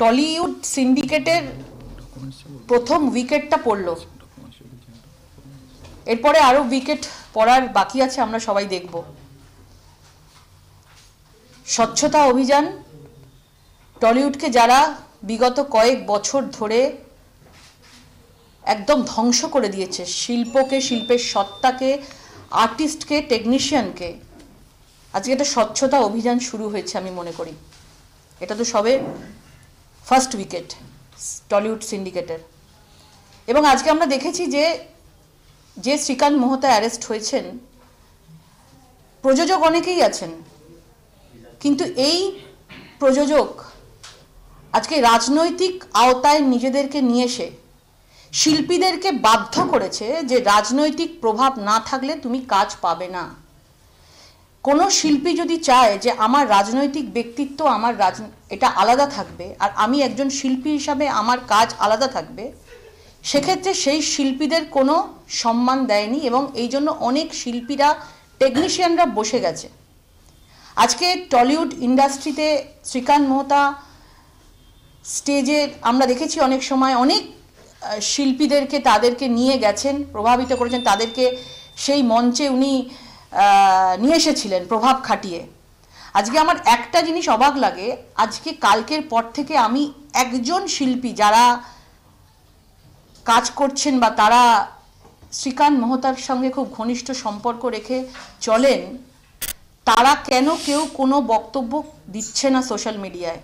Tollywood সিন্ডিকেটের প্রথম উইকেটটা পড়লো এরপরে আরও উইকেট পড়ার বাকি আছে আমরা সবাই দেখব স্বচ্ছতা অভিযান টলিউডকে যারা বিগত কয়েক বছর ধরে একদম ধ্বংস করে দিয়েছে শিল্পকে শিল্পের সত্তাকে আর্টিস্টকে টেকনিশিয়ানকে আজকে একটা স্বচ্ছতা অভিযান শুরু হয়েছে আমি মনে করি এটা তো সবে ফার্স্ট উইকেট টলিউড সিন্ডিকেটের এবং আজকে আমরা দেখেছি যে যে শ্রীকান্ত মোহতা অ্যারেস্ট হয়েছেন প্রযোজক অনেকেই আছেন কিন্তু এই প্রযোজক আজকে রাজনৈতিক আওতায় নিজেদেরকে নিয়ে এসে শিল্পীদেরকে বাধ্য করেছে যে রাজনৈতিক প্রভাব না থাকলে তুমি কাজ পাবে না কোনো শিল্পী যদি চায় যে আমার রাজনৈতিক ব্যক্তিত্ব আমার রাজ এটা আলাদা থাকবে আর আমি একজন শিল্পী হিসাবে আমার কাজ আলাদা থাকবে সেক্ষেত্রে সেই শিল্পীদের কোনো সম্মান দেয়নি এবং এই জন্য অনেক শিল্পীরা টেকনিশিয়ানরা বসে গেছে আজকে টলিউড ইন্ডাস্ট্রিতে শ্রীকান্ত মোহতা স্টেজে আমরা দেখেছি অনেক সময় অনেক শিল্পীদেরকে তাদেরকে নিয়ে গেছেন প্রভাবিত করেছেন তাদেরকে সেই মঞ্চে উনি নিয়ে এসেছিলেন প্রভাব খাটিয়ে আজকে আমার একটা জিনিস অবাক লাগে আজকে কালকের পর থেকে আমি একজন শিল্পী যারা কাজ করছেন বা তারা শ্রীকান্ত মহতার সঙ্গে খুব ঘনিষ্ঠ সম্পর্ক রেখে চলেন তারা কেন কেউ কোনো বক্তব্য দিচ্ছে না সোশ্যাল মিডিয়ায়